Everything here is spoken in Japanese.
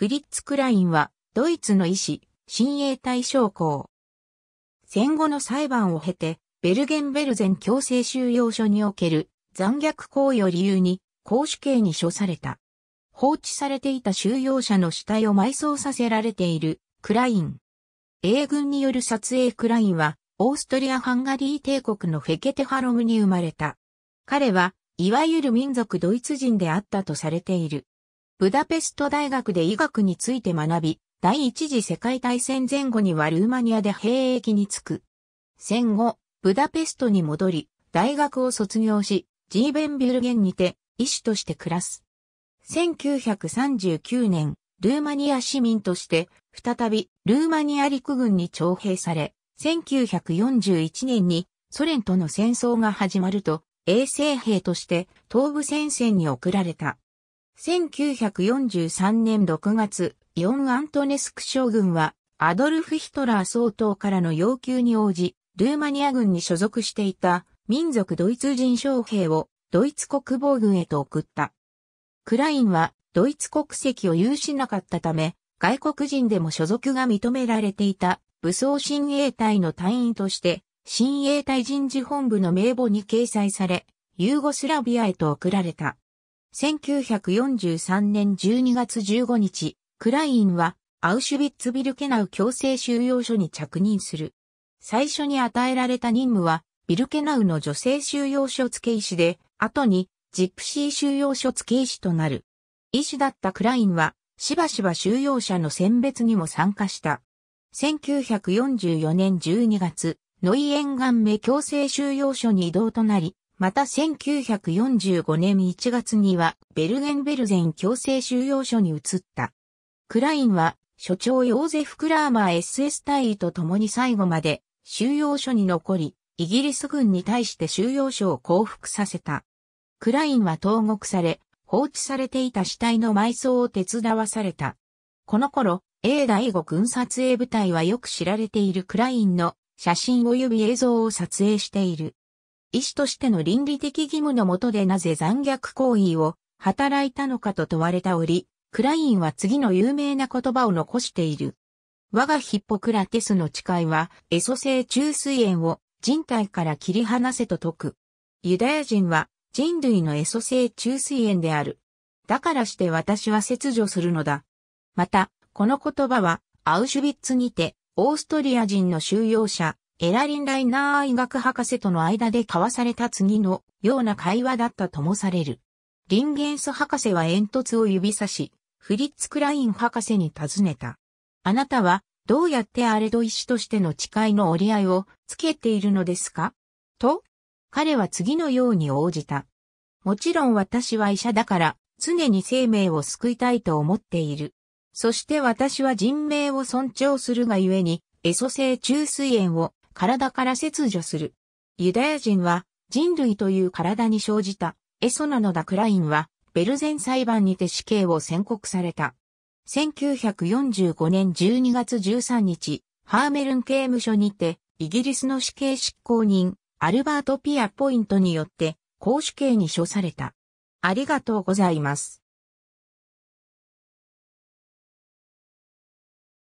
フリッツ・クラインは、ドイツの医師、親衛隊将校。戦後の裁判を経て、ベルゲンベルゼン強制収容所における残虐行為を理由に、公主刑に処された。放置されていた収容者の死体を埋葬させられている、クライン。英軍による撮影クラインは、オーストリア・ハンガリー帝国のフェケテハロムに生まれた。彼は、いわゆる民族ドイツ人であったとされている。ブダペスト大学で医学について学び、第一次世界大戦前後にはルーマニアで兵役に就く。戦後、ブダペストに戻り、大学を卒業し、ジーベンビュルゲンにて医師として暮らす。1939年、ルーマニア市民として、再びルーマニア陸軍に徴兵され、1941年にソ連との戦争が始まると、衛生兵として東部戦線に送られた。1943年6月、イオン・アントネスク将軍は、アドルフ・ヒトラー総統からの要求に応じ、ルーマニア軍に所属していた民族ドイツ人将兵をドイツ国防軍へと送った。クラインはドイツ国籍を有しなかったため、外国人でも所属が認められていた武装親衛隊の隊員として、親衛隊人事本部の名簿に掲載され、ユーゴスラビアへと送られた。1943年12月15日、クラインはアウシュビッツビルケナウ強制収容所に着任する。最初に与えられた任務は、ビルケナウの女性収容所付け医師で、後にジプシー収容所付け医師となる。医師だったクラインは、しばしば収容者の選別にも参加した。1944年12月、ノイエンガンメ強制収容所に移動となり、また1945年1月にはベルゲンベルゼン強制収容所に移った。クラインは所長ヨーゼフ・クラーマー SS 隊員と共に最後まで収容所に残り、イギリス軍に対して収容所を降伏させた。クラインは投獄され、放置されていた死体の埋葬を手伝わされた。この頃、A 第5軍撮影部隊はよく知られているクラインの写真及び映像を撮影している。医師としての倫理的義務のもとでなぜ残虐行為を働いたのかと問われた折、クラインは次の有名な言葉を残している。我がヒッポクラテスの誓いは、エソ性中水炎を人体から切り離せと説く。ユダヤ人は人類のエソ性中水炎である。だからして私は切除するのだ。また、この言葉は、アウシュビッツにて、オーストリア人の収容者、エラリン・ライナー医学博士との間で交わされた次のような会話だったともされる。リンゲンス博士は煙突を指さし、フリッツ・クライン博士に尋ねた。あなたはどうやってアレド医師としての誓いの折り合いをつけているのですかと、彼は次のように応じた。もちろん私は医者だから常に生命を救いたいと思っている。そして私は人命を尊重するがゆえに、エソ性中水炎を体から切除する。ユダヤ人は人類という体に生じたエソナのダクラインはベルゼン裁判にて死刑を宣告された。1945年12月13日、ハーメルン刑務所にてイギリスの死刑執行人アルバート・ピアポイントによって公主刑に処された。ありがとうございます。